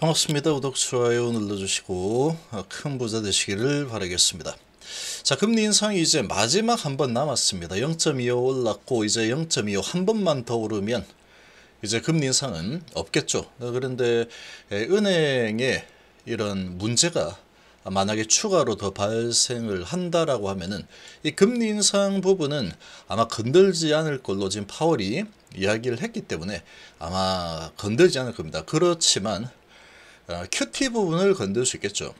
반갑습니다. 구독, 좋아요 눌러주시고 아, 큰 부자 되시기를 바라겠습니다. 자 금리 인상이 이제 마지막 한 번 남았습니다. 0.25 올랐고 이제 0.25 한 번만 더 오르면 이제 금리 인상은 없겠죠. 아, 그런데 은행에 이런 문제가 만약에 추가로 더 발생을 한다라고 하면은 이 금리 인상 부분은 아마 건들지 않을 걸로 지금 파월이 이야기를 했기 때문에 아마 건들지 않을 겁니다. 그렇지만 아, 큐티 부분을 건들 수 있겠죠.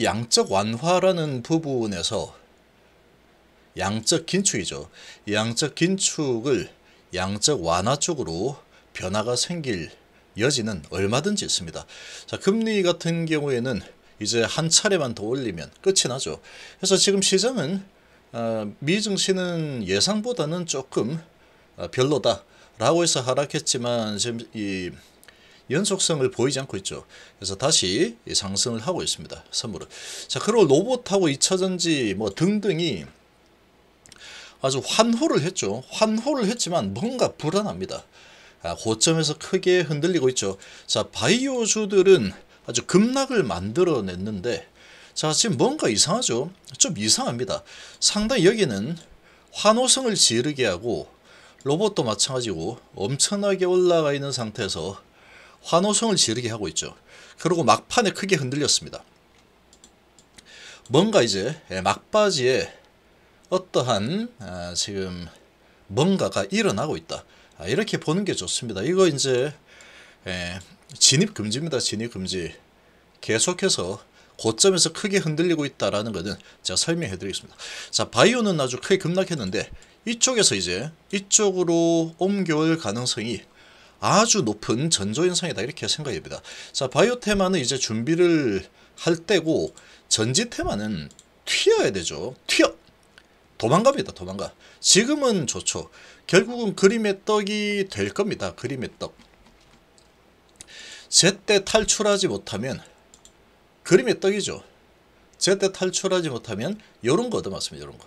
양적 완화라는 부분에서 양적 긴축이죠. 양적 긴축을 양적 완화 쪽으로 변화가 생길 여지는 얼마든지 있습니다. 자, 금리 같은 경우에는 이제 한 차례만 더 올리면 끝이 나죠. 그래서 지금 시장은 아, 미증시는 예상보다는 조금 아, 별로다라고 해서 하락했지만 지금 이 연속성을 보이지 않고 있죠. 그래서 다시 상승을 하고 있습니다. 선물은. 자, 그리고 로봇하고 2차전지 뭐 등등이 아주 환호를 했죠. 환호를 했지만 뭔가 불안합니다. 아, 고점에서 크게 흔들리고 있죠. 자, 바이오주들은 아주 급락을 만들어냈는데 자, 지금 뭔가 이상하죠. 좀 이상합니다. 상당히 여기는 환호성을 지르게 하고 로봇도 마찬가지고 엄청나게 올라가 있는 상태에서 환호성을 지르게 하고 있죠. 그리고 막판에 크게 흔들렸습니다. 뭔가 이제 예, 막바지에 어떠한 아, 지금 뭔가가 일어나고 있다. 아, 이렇게 보는 게 좋습니다. 이거 이제 예, 진입금지입니다. 진입금지. 계속해서 고점에서 크게 흔들리고 있다라는 것은 제가 설명해 드리겠습니다. 자, 바이오는 아주 크게 급락했는데 이쪽에서 이제 이쪽으로 옮겨올 가능성이 아주 높은 전조현상이다 이렇게 생각이 됩니다. 자 바이오 테마는 이제 준비를 할 때고 전지 테마는 튀어야 되죠. 튀어! 도망갑니다. 도망가. 지금은 좋죠. 결국은 그림의 떡이 될 겁니다. 그림의 떡. 제때 탈출하지 못하면 그림의 떡이죠. 제때 탈출하지 못하면 요런거 얻어맞습니다. 요런 거.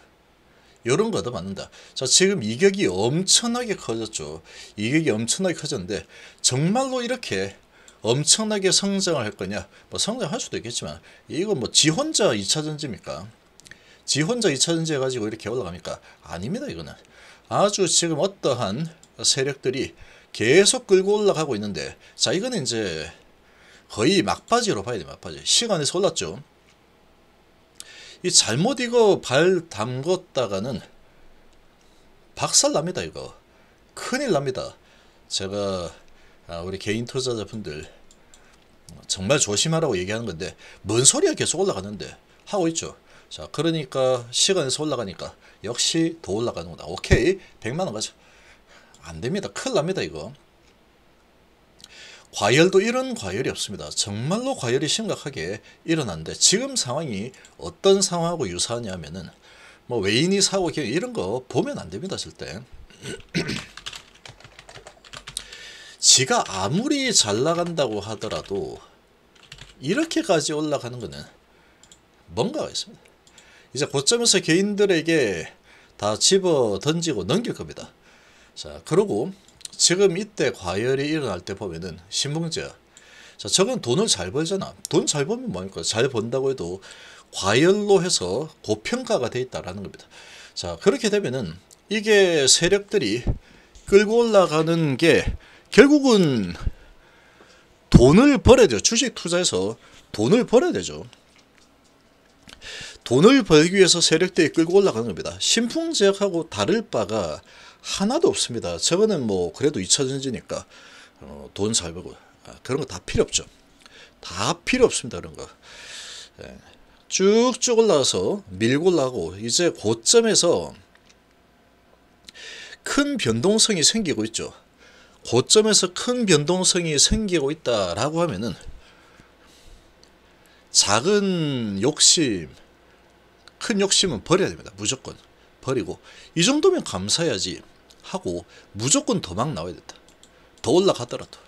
이런 거도 맞는다. 자 지금 이격이 엄청나게 커졌죠. 이격이 엄청나게 커졌는데 정말로 이렇게 엄청나게 성장을 할 거냐 뭐 성장할 수도 있겠지만 이거 뭐지 혼자 2차 전지입니까? 지 혼자 2차 전지 해가지고 이렇게 올라갑니까? 아닙니다 이거는 아주 지금 어떠한 세력들이 계속 끌고 올라가고 있는데 자 이거는 이제 거의 막바지로 봐야 돼 막바지 시간에서 올랐죠 이 잘못 이거 발 담궜다가는 박살 납니다 이거 큰일 납니다 제가 아, 우리 개인 투자자분들 정말 조심하라고 얘기하는 건데 뭔 소리야 계속 올라가는데 하고 있죠 자 그러니까 시간에서 올라가니까 역시 더 올라가는구나 오케이 100만원 가자 안됩니다 큰일 납니다 이거 과열도 이런 과열이 없습니다. 정말로 과열이 심각하게 일어났는데 지금 상황이 어떤 상황하고 유사하냐면은 뭐 외인이 사고 이런 거 보면 안 됩니다. 절대. 지가 아무리 잘 나간다고 하더라도 이렇게까지 올라가는 거는 뭔가가 있습니다. 이제 고점에서 개인들에게 다 집어 던지고 넘길 겁니다. 자, 그러고 지금 이때 과열이 일어날 때 보면은 신봉제 자, 저건 돈을 잘 벌잖아. 돈 잘 벌면 뭐니까 잘 번다고 해도 과열로 해서 고평가가 돼 있다라는 겁니다. 자, 그렇게 되면은 이게 세력들이 끌고 올라가는 게 결국은 돈을 벌어야 돼요. 주식 투자에서 돈을 벌어야 되죠. 돈을 벌기 위해서 세력들이 끌고 올라가는 겁니다. 신풍제약하고 다를 바가 하나도 없습니다. 저거는 뭐 그래도 2차 전지니까 어, 돈 살고 아, 그런 거 다 필요 없죠. 다 필요 없습니다. 그런 거. 예. 쭉쭉 올라가서 밀고 올라가고 이제 고점에서 큰 변동성이 생기고 있죠. 고점에서 큰 변동성이 생기고 있다라고 하면은 작은 욕심, 큰 욕심은 버려야 됩니다. 무조건 버리고 이 정도면 감사해야지. 하고 무조건 도망 나와야 된다. 더 올라가더라도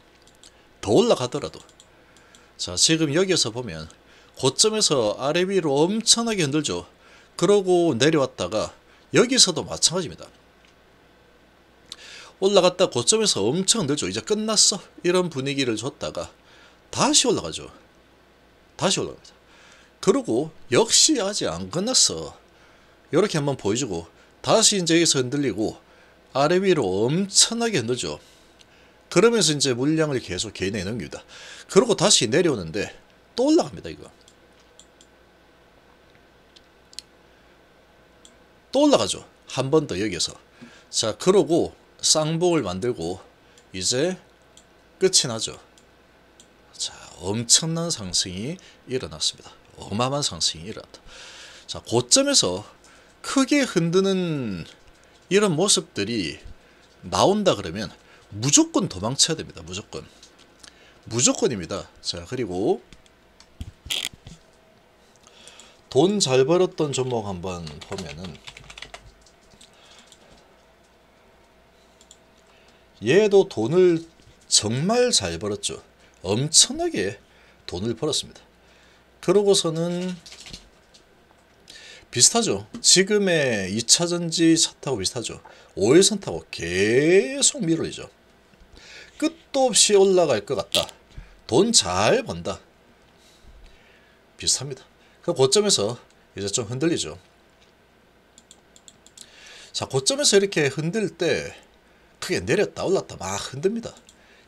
더 올라가더라도 자 지금 여기에서 보면 고점에서 아래 위로 엄청나게 흔들죠. 그러고 내려왔다가 여기서도 마찬가지입니다. 올라갔다 고점에서 엄청 흔들죠. 이제 끝났어. 이런 분위기를 줬다가 다시 올라가죠. 다시 올라갑니다. 그러고 역시 아직 안 끝났어. 이렇게 한번 보여주고 다시 이제 여기서 흔들리고 아래 위로 엄청나게 흔들죠. 그러면서 이제 물량을 계속 개내놉니다. 그러고 다시 내려오는데 또 올라갑니다. 이거. 또 올라가죠. 한 번 더여기서자 그러고 쌍봉을 만들고 이제 끝이 나죠. 자 엄청난 상승이 일어났습니다. 어마어마한 상승이 일어났다. 자 고점에서 크게 흔드는 이런 모습들이 나온다 그러면 무조건 도망쳐야 됩니다. 무조건. 무조건입니다. 자 그리고 돈 잘 벌었던 종목 한번 보면은 얘도 돈을 정말 잘 벌었죠. 엄청나게 돈을 벌었습니다. 그러고서는 비슷하죠. 지금의 2차전지 차타고 비슷하죠. 5일선 타고 계속 밀어리죠. 끝도 없이 올라갈 것 같다. 돈 잘 번다. 비슷합니다. 그 고점에서 이제 좀 흔들리죠. 자, 고점에서 이렇게 흔들 때 크게 내렸다 올랐다 막 흔듭니다.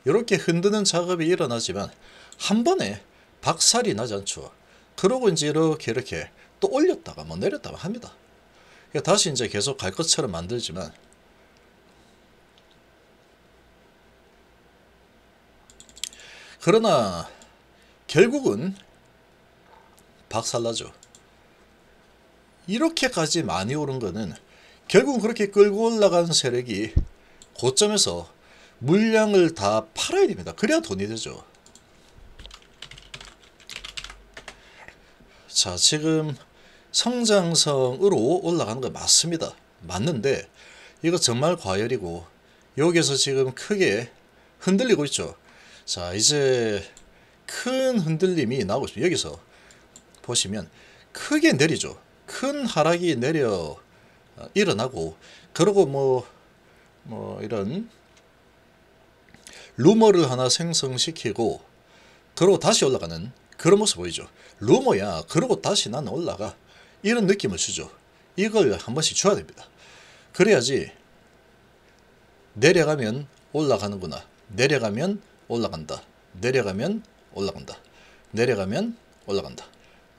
이렇게 흔드는 작업이 일어나지만 한 번에 박살이 나지 않죠. 그러고 이제 이렇게 이렇게 또 올렸다가 뭐 내렸다가 합니다. 그러니까 다시 이제 계속 갈 것처럼 만들지만 그러나 결국은 박살나죠. 이렇게까지 많이 오른 거는 결국 그렇게 끌고 올라간 세력이 고점에서 물량을 다 팔아야 됩니다. 그래야 돈이 되죠. 자 지금 성장성으로 올라가는 거 맞습니다. 맞는데 이거 정말 과열이고 여기서 지금 크게 흔들리고 있죠. 자 이제 큰 흔들림이 나오고 있습니다. 여기서 보시면 크게 내리죠. 큰 하락이 내려 어, 일어나고 그러고 뭐뭐 뭐 이런 루머를 하나 생성시키고 그러고 다시 올라가는 그런 모습 보이죠. 루머야 그러고 다시 나는 올라가. 이런 느낌을 주죠. 이걸 한 번씩 줘야 됩니다. 그래야지 내려가면 올라가는구나. 내려가면 올라간다. 내려가면 올라간다. 내려가면 올라간다.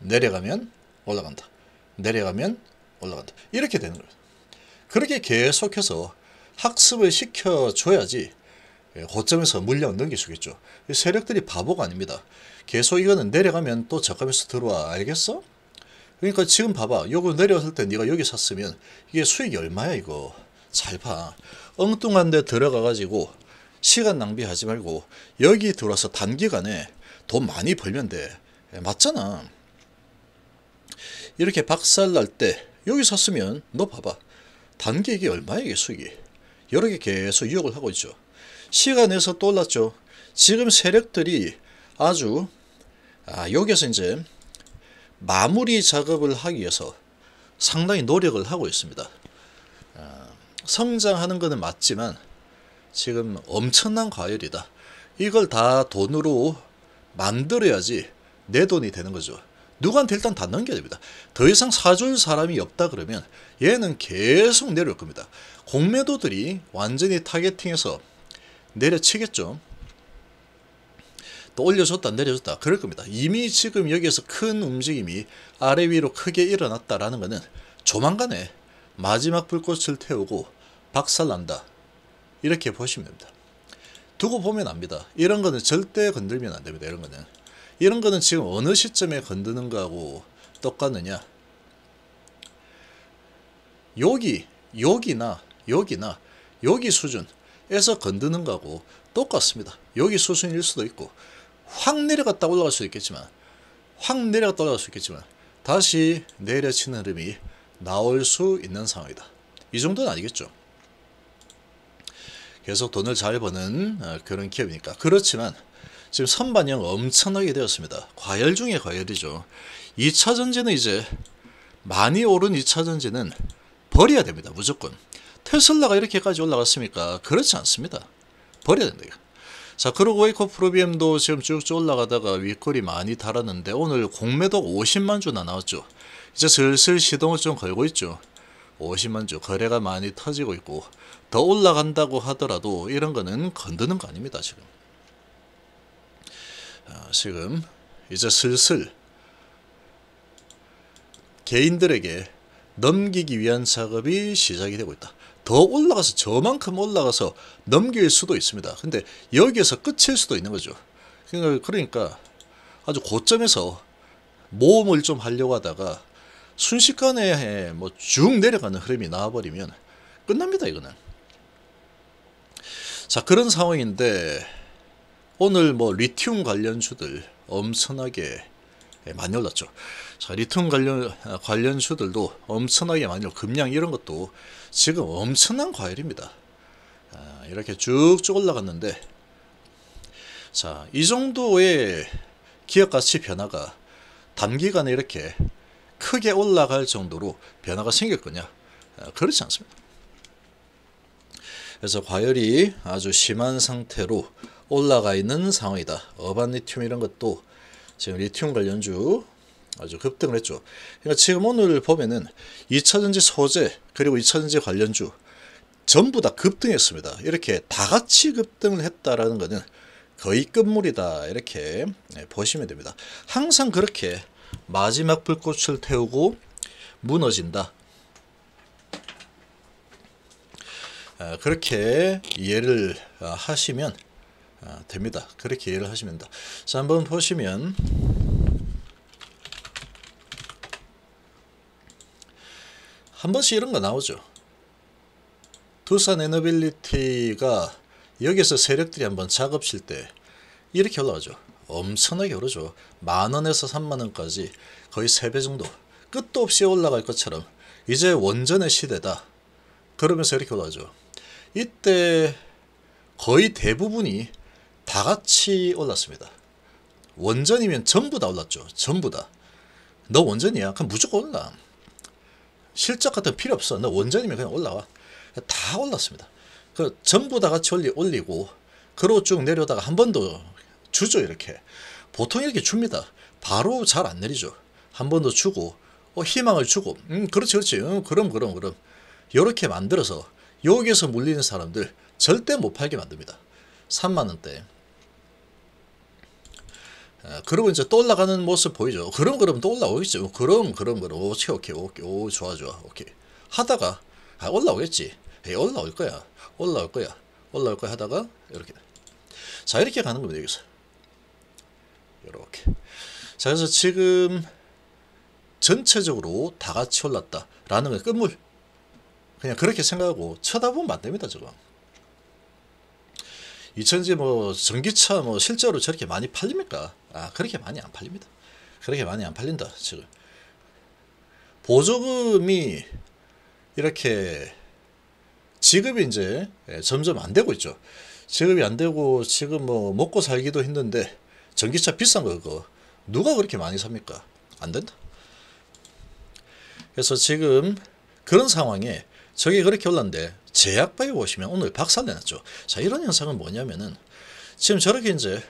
내려가면 올라간다. 내려가면 올라간다. 이렇게 되는 거예요. 그렇게 계속해서 학습을 시켜줘야지 고점에서 물량 넘길 수 있겠죠. 세력들이 바보가 아닙니다. 계속 이거는 내려가면 또 저값에서 들어와. 알겠어? 그러니까 지금 봐봐. 요거 내려왔을 때 네가 여기 샀으면 이게 수익이 얼마야 이거. 잘 봐. 엉뚱한 데 들어가가지고 시간 낭비하지 말고 여기 들어와서 단기간에 돈 많이 벌면 돼. 예, 맞잖아. 이렇게 박살날 때 여기 샀으면 너 봐봐. 단기 이게 얼마야 이게 수익이. 여러 개 계속 유혹을 하고 있죠. 시간에서 또 올랐죠. 지금 세력들이 아주 아 여기에서 이제 마무리 작업을 하기 위해서 상당히 노력을 하고 있습니다. 아, 성장하는 것은 맞지만 지금 엄청난 과열이다. 이걸 다 돈으로 만들어야지 내 돈이 되는 거죠. 누구한테 일단 다 넘겨야 됩니다. 더 이상 사줄 사람이 없다 그러면 얘는 계속 내려올 겁니다. 공매도들이 완전히 타겟팅해서 내려치겠죠. 또 올려줬다 내려줬다 그럴 겁니다. 이미 지금 여기에서 큰 움직임이 아래 위로 크게 일어났다라는 것은 조만간에 마지막 불꽃을 태우고 박살난다 이렇게 보시면 됩니다. 두고 보면 압니다. 이런 거는 절대 건들면 안 됩니다. 이런 거는 이런 거는 지금 어느 시점에 건드는 거하고 똑같느냐 여기 여기나 여기나 여기 수준에서 건드는 거하고 똑같습니다. 여기 수준일 수도 있고 확 내려갔다 올라갈 수 있겠지만 확 내려갔다 올라갈 수 있겠지만 다시 내려치는 흐름이 나올 수 있는 상황이다. 이 정도는 아니겠죠. 계속 돈을 잘 버는 어, 그런 기업이니까 그렇지만 지금 선반영 엄청나게 되었습니다. 과열 중에 과열이죠. 2차전지는 이제 많이 오른 2차전지는 버려야 됩니다. 무조건. 테슬라가 이렇게까지 올라갔습니까? 그렇지 않습니다. 버려야 됩니다. 자, 그리고 웨이커 프로비엠도 지금 쭉쭉 올라가다가 윗골이 많이 달았는데 오늘 공매도 50만 주나 나왔죠. 이제 슬슬 시동을 좀 걸고 있죠. 50만 주 거래가 많이 터지고 있고 더 올라간다고 하더라도 이런 거는 건드는 거 아닙니다. 지금. 아, 지금 이제 슬슬 개인들에게 넘기기 위한 작업이 시작이 되고 있다. 더 올라가서 저만큼 올라가서 넘길 수도 있습니다. 근데 여기에서 끝일 수도 있는 거죠. 그러니까, 그러니까 아주 고점에서 모험을 좀 하려고 하다가 순식간에 뭐 쭉 내려가는 흐름이 나와버리면 끝납니다 이거는 자 그런 상황인데 오늘 뭐 리튬 관련주들 엄청나게 예, 많이 올랐죠. 자, 리턴 관련, 어, 관련주들도 엄청나게 많이 올 금양 이런 것도 지금 엄청난 과열입니다. 아, 이렇게 쭉쭉 올라갔는데, 자, 이 정도의 기업 가치 변화가 단기간에 이렇게 크게 올라갈 정도로 변화가 생길 거냐? 아, 그렇지 않습니다. 그래서 과열이 아주 심한 상태로 올라가 있는 상황이다. 어반 리튬 이런 것도 지금 리튬 관련주 아주 급등을 했죠. 그러니까 지금 오늘 보면은 2차전지 소재 그리고 2차전지 관련주 전부 다 급등했습니다. 이렇게 다 같이 급등을 했다라는 것은 거의 끝물이다 이렇게 네, 보시면 됩니다. 항상 그렇게 마지막 불꽃을 태우고 무너진다. 아, 그렇게 이해를 아, 하시면 아, 됩니다. 그렇게 이해를 하시면 됩니다. 자, 한번 보시면 한 번씩 이런 거 나오죠. 두산 에너빌리티가 여기서 세력들이 한번 작업실때 이렇게 올라가죠 엄청나게 오르죠. 만원에서 3만원까지 거의 3배 정도 끝도 없이 올라갈 것처럼 이제 원전의 시대다. 그러면서 이렇게 올라가죠 이때 거의 대부분이 다 같이 올랐습니다. 원전이면 전부 다 올랐죠. 전부 다. 너 원전이야. 그럼 무조건 올라. 실적 같은 필요 없어. 너 원전이면 그냥 올라와. 다 올랐습니다. 그 전부 다 같이 올리, 올리고 그러고 쭉 내려다가 한 번 더 주죠 이렇게. 보통 이렇게 줍니다. 바로 잘 안 내리죠. 한 번 더 주고 어, 희망을 주고 음 그렇지 그렇지 음, 그럼 그럼 그럼 이렇게 만들어서 여기에서 물리는 사람들 절대 못 팔게 만듭니다. 3만원대 어, 그러고 이제 또 올라가는 모습 보이죠. 그럼 그럼 또 올라오겠죠. 뭐 그럼 그럼 그럼 오케이 오케이 오케이 오 좋아 좋아 오케이 하다가 아, 올라오겠지. 에이, 예, 올라올 거야. 올라올 거야. 올라올 거야 하다가 이렇게 자 이렇게 가는 겁니다 여기서 이렇게 자 그래서 지금 전체적으로 다 같이 올랐다라는 건 끝물 그냥 그렇게 생각하고 쳐다보면 안 됩니다 저거 이천지 뭐 전기차 뭐 실제로 저렇게 많이 팔립니까? 아 그렇게 많이 안 팔립니다. 그렇게 많이 안 팔린다 지금. 보조금이 이렇게 지급이 이제 예, 점점 안 되고 있죠. 지급이 안 되고 지금 뭐 먹고 살기도 힘든데 전기차 비싼 거 그거 누가 그렇게 많이 삽니까? 안 된다. 그래서 지금 그런 상황에 저게 그렇게 올랐는데 제약바에 오시면 오늘 박살내놨죠. 자 이런 현상은 뭐냐면은 지금 저렇게 이제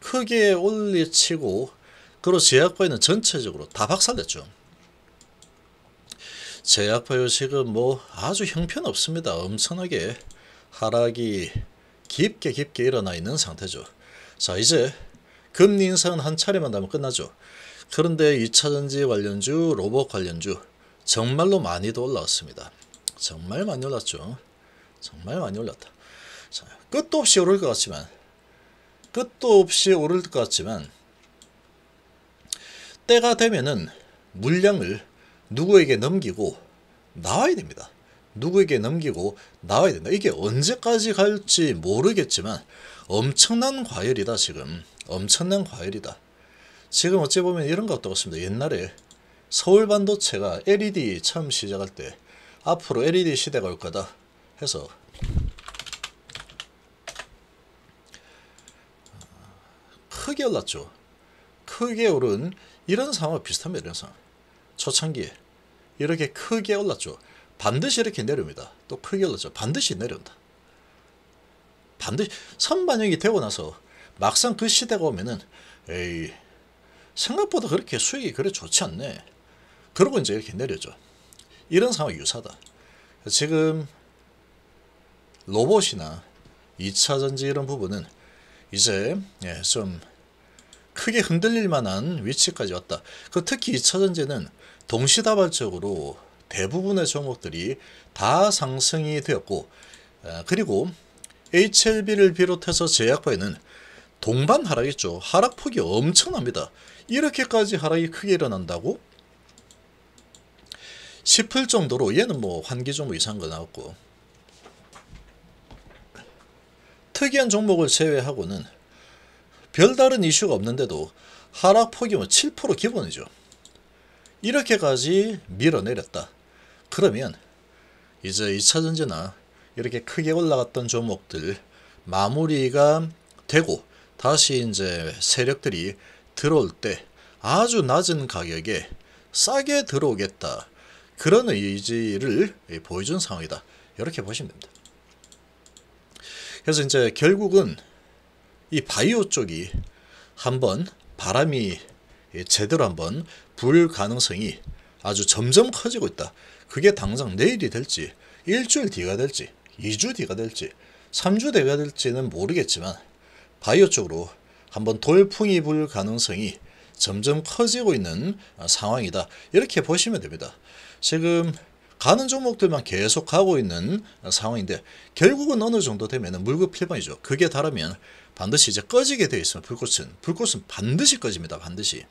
크게 올리치고 그리고 제약바에는 전체적으로 다 박살냈죠. 제약바 요식은 뭐 아주 형편없습니다. 엄청나게 하락이 깊게 깊게 일어나 있는 상태죠. 자 이제 금리 인상은 한 차례만 남면 끝나죠. 그런데 2차전지 관련주, 로봇 관련주 정말로 많이도 올라왔습니다. 정말 많이 올랐죠. 정말 많이 올랐다. 자, 끝도 없이 오를 것 같지만 끝도 없이 오를 것 같지만 때가 되면은 물량을 누구에게 넘기고 나와야 됩니다. 누구에게 넘기고 나와야 된다. 이게 언제까지 갈지 모르겠지만 엄청난 과열이다 지금. 엄청난 과열이다. 지금 어찌 보면 이런 것도 같습니다. 옛날에 서울 반도체가 LED 처음 시작할 때 앞으로 LED 시대가 올 거다. 해서 크게 올랐죠. 크게 오른 이런 상황 비슷합니다. 이런 상황. 초창기에 이렇게 크게 올랐죠. 반드시 이렇게 내려니다또 크게 올랐죠. 반드시 내려온다. 반드시 선반영이 되고 나서 막상 그 시대가 오면은 에이 생각보다 그렇게 수익이 그래 좋지 않네. 그러고 이제 이렇게 내려죠. 이런 상황유사다 지금 로봇이나 2차전지 이런 부분은 이제 예, 좀 크게 흔들릴 만한 위치까지 왔다. 그 특히 2차전지는 동시다발적으로 대부분의 종목들이 다 상승이 되었고 어, 그리고 HLB를 비롯해서 제약바에는 동반 하락이죠. 하락폭이 엄청납니다. 이렇게까지 하락이 크게 일어난다고? 싶을 정도로 얘는 뭐 환기 종 이상한 거 나왔고 특이한 종목을 제외하고는 별다른 이슈가 없는데도 하락폭이 7% 뭐 기본이죠. 이렇게까지 밀어내렸다. 그러면 이제 2차전지나 이렇게 크게 올라갔던 종목들 마무리가 되고 다시 이제 세력들이 들어올 때 아주 낮은 가격에 싸게 들어오겠다. 그런 의지를 보여준 상황이다. 이렇게 보시면 됩니다. 그래서 이제 결국은 이 바이오 쪽이 한번 바람이 제대로 한번 불 가능성이 아주 점점 커지고 있다. 그게 당장 내일이 될지 일주일 뒤가 될지 2주 뒤가 될지 3주 뒤가 될지는 모르겠지만 바이오 쪽으로 한번 돌풍이 불 가능성이 점점 커지고 있는 상황이다. 이렇게 보시면 됩니다. 지금 가는 종목들만 계속 가고 있는 상황인데 결국은 어느 정도 되면 물급필방이죠 그게 다르면 반드시 이제 꺼지게 되어 있으면 불꽃은 불꽃은 반드시 꺼집니다. 반드시.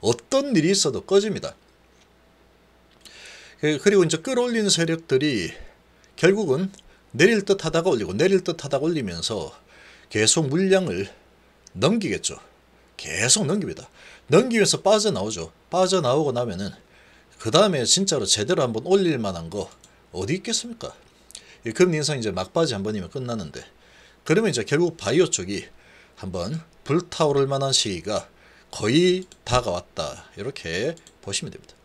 어떤 일이 있어도 꺼집니다. 그, 그리고 이제 끌어올리는 세력들이 결국은 내릴 듯 하다가 올리고 내릴 듯 하다가 올리면서 계속 물량을 넘기겠죠. 계속 넘깁니다. 넘기면서 빠져나오죠. 빠져나오고 나면은 그 다음에 진짜로 제대로 한번 올릴 만한 거 어디 있겠습니까? 금리 예, 인상 이제 막바지 한 번이면 끝나는데 그러면 이제 결국 바이오 쪽이 한번 불타오를 만한 시기가 거의 다가왔다 이렇게 보시면 됩니다.